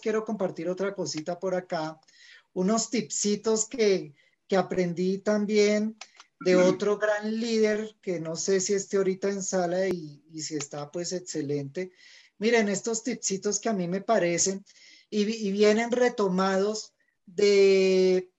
quiero compartir otra cosita por acá, unos tipsitos que, que aprendí también de otro gran líder que no sé si esté ahorita en sala y, si está, pues excelente. Miren, estos tipsitos que a mí me parecen y, vienen retomados de,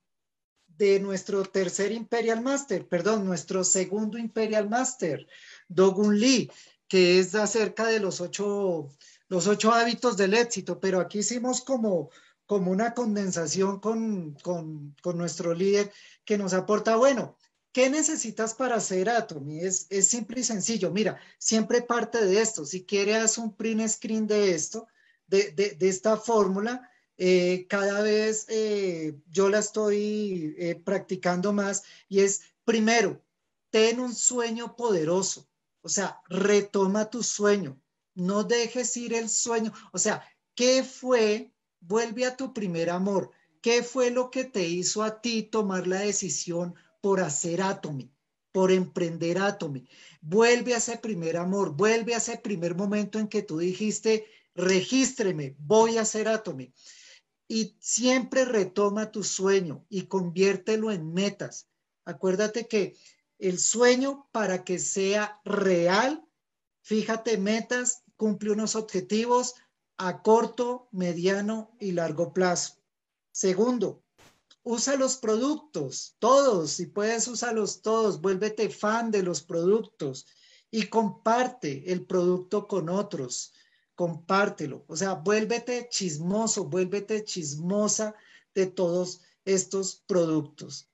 de nuestro tercer Imperial Master, perdón, nuestro segundo Imperial Master, Dogun Lee que es acerca de los ocho, los ocho hábitos del éxito, pero aquí hicimos como, como una condensación con, con, con nuestro líder que nos aporta, bueno, ¿Qué necesitas para ser atomi Es, es, simple y sencillo. Mira, siempre parte de esto. Si quieres un print screen de esto, de, esta fórmula, eh, cada vez eh, yo la estoy eh, practicando más y es, primero, ten un sueño poderoso. O sea, retoma tu sueño, no dejes ir el sueño. O sea, ¿qué fue? Vuelve a tu primer amor. ¿Qué fue lo que te hizo a ti tomar la decisión por hacer Atomy, por emprender Atomy? Vuelve a ese primer amor, vuelve a ese primer momento en que tú dijiste, regístreme, voy a hacer Atomy. Y siempre retoma tu sueño y conviértelo en metas. Acuérdate que el sueño para que sea real. Fíjate metas, cumple unos objetivos a corto, mediano y largo plazo. Segundo, usa los productos, todos, si puedes, usarlos todos, vuélvete fan de los productos y comparte el producto con otros, compártelo, o sea, vuélvete chismoso, vuélvete chismosa de todos estos productos.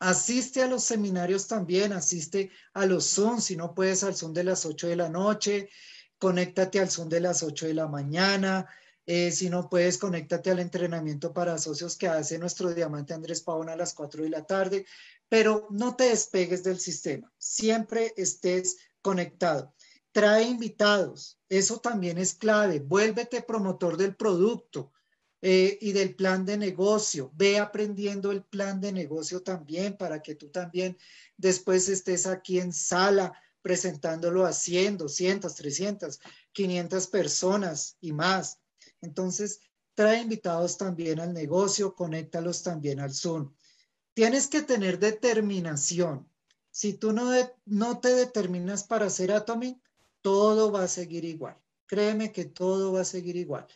Asiste a los seminarios también, asiste a los Zoom, si no puedes al Zoom de las 8 de la noche, conéctate al Zoom de las 8 de la mañana, eh, si no puedes, conéctate al entrenamiento para socios que hace nuestro diamante Andrés Pavón a las 4 de la tarde, pero no te despegues del sistema, siempre estés conectado. Trae invitados, eso también es clave, vuélvete promotor del producto, eh, y del plan de negocio. Ve aprendiendo el plan de negocio también para que tú también después estés aquí en sala presentándolo a 100, 200, 300, 500 personas y más. Entonces, trae invitados también al negocio, conéctalos también al Zoom. Tienes que tener determinación. Si tú no, no te determinas para hacer Atomic, todo va a seguir igual. Créeme que todo va a seguir igual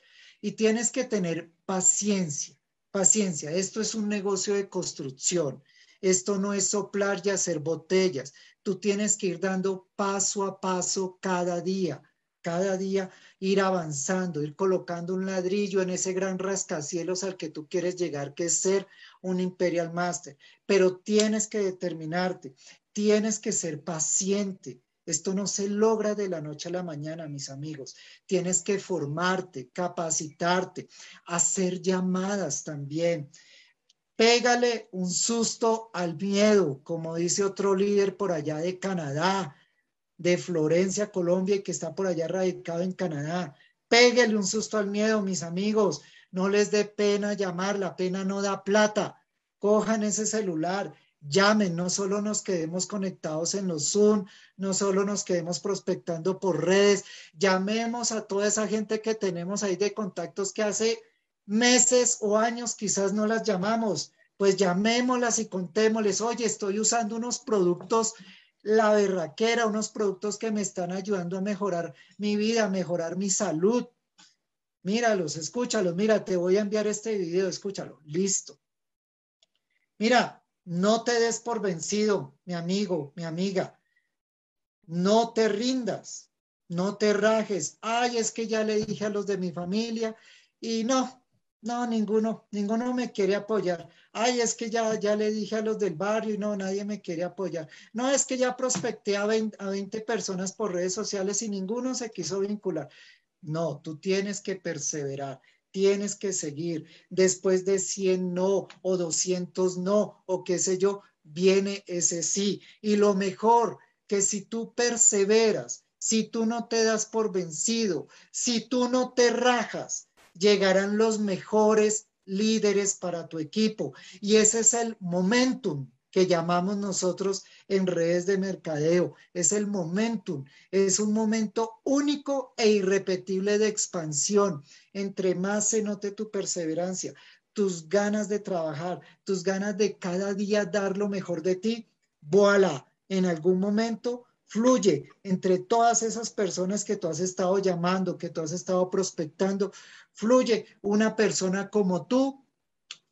y tienes que tener paciencia, paciencia. Esto es un negocio de construcción. Esto no es soplar y hacer botellas. Tú tienes que ir dando paso a paso cada día, cada día ir avanzando, ir colocando un ladrillo en ese gran rascacielos al que tú quieres llegar, que es ser un Imperial Master. Pero tienes que determinarte, tienes que ser paciente, esto no se logra de la noche a la mañana, mis amigos. Tienes que formarte, capacitarte, hacer llamadas también. Pégale un susto al miedo, como dice otro líder por allá de Canadá, de Florencia, Colombia, y que está por allá radicado en Canadá. Pégale un susto al miedo, mis amigos. No les dé pena llamar, la pena no da plata. Cojan ese celular, llamen, no solo nos quedemos conectados en los Zoom, no solo nos quedemos prospectando por redes, llamemos a toda esa gente que tenemos ahí de contactos que hace meses o años quizás no las llamamos, pues llamémoslas y contémosles, oye, estoy usando unos productos, la berraquera, unos productos que me están ayudando a mejorar mi vida, a mejorar mi salud. Míralos, escúchalos, mira, te voy a enviar este video, escúchalo, listo. Mira, no te des por vencido, mi amigo, mi amiga. No te rindas, no te rajes. Ay, es que ya le dije a los de mi familia y no, no, ninguno, ninguno me quiere apoyar. Ay, es que ya, ya le dije a los del barrio y no, nadie me quiere apoyar. No, es que ya prospecté a a 20 personas por redes sociales y ninguno se quiso vincular. No, tú tienes que perseverar tienes que seguir. Después de 100 no o 200 no o qué sé yo, viene ese sí. Y lo mejor que si tú perseveras, si tú no te das por vencido, si tú no te rajas, llegarán los mejores líderes para tu equipo. Y ese es el momentum que llamamos nosotros en redes de mercadeo. Es el momentum, es un momento único e irrepetible de expansión. Entre más se note tu perseverancia, tus ganas de trabajar, tus ganas de cada día dar lo mejor de ti, voilà, en algún momento fluye entre todas esas personas que tú has estado llamando, que tú has estado prospectando, fluye una persona como tú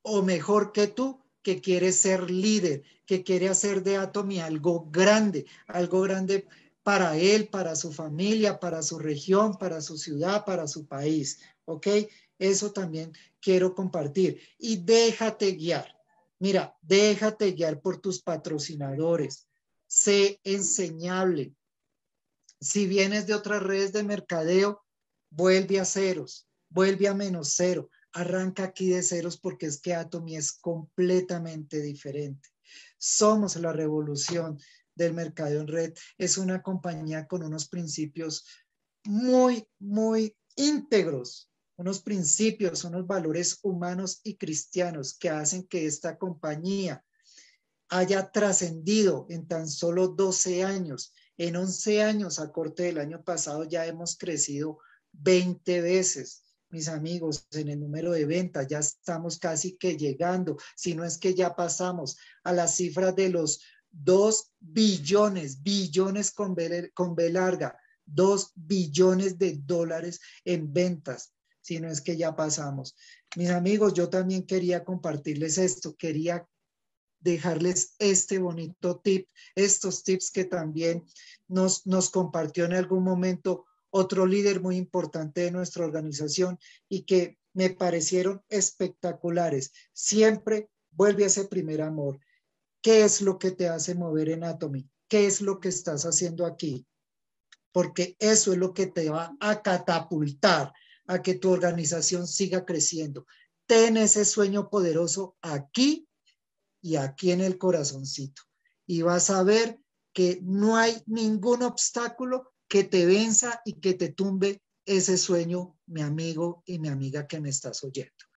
o mejor que tú que quiere ser líder, que quiere hacer de Atomy algo grande, algo grande para él, para su familia, para su región, para su ciudad, para su país. ¿Ok? Eso también quiero compartir. Y déjate guiar. Mira, déjate guiar por tus patrocinadores. Sé enseñable. Si vienes de otras redes de mercadeo, vuelve a ceros, vuelve a menos cero arranca aquí de ceros porque es que Atomy es completamente diferente. Somos la revolución del mercado en red. Es una compañía con unos principios muy, muy íntegros, unos principios, unos valores humanos y cristianos que hacen que esta compañía haya trascendido en tan solo 12 años. En 11 años, a corte del año pasado, ya hemos crecido 20 veces mis amigos, en el número de ventas. Ya estamos casi que llegando, si no es que ya pasamos a las cifras de los 2 billones, billones con B, con larga, 2 billones de dólares en ventas, si no es que ya pasamos. Mis amigos, yo también quería compartirles esto, quería dejarles este bonito tip, estos tips que también nos, nos compartió en algún momento otro líder muy importante de nuestra organización y que me parecieron espectaculares. Siempre vuelve a ese primer amor. ¿Qué es lo que te hace mover en Atomy? ¿Qué es lo que estás haciendo aquí? Porque eso es lo que te va a catapultar a que tu organización siga creciendo. Ten ese sueño poderoso aquí y aquí en el corazoncito. Y vas a ver que no hay ningún obstáculo que te venza y que te tumbe ese sueño, mi amigo y mi amiga que me estás oyendo.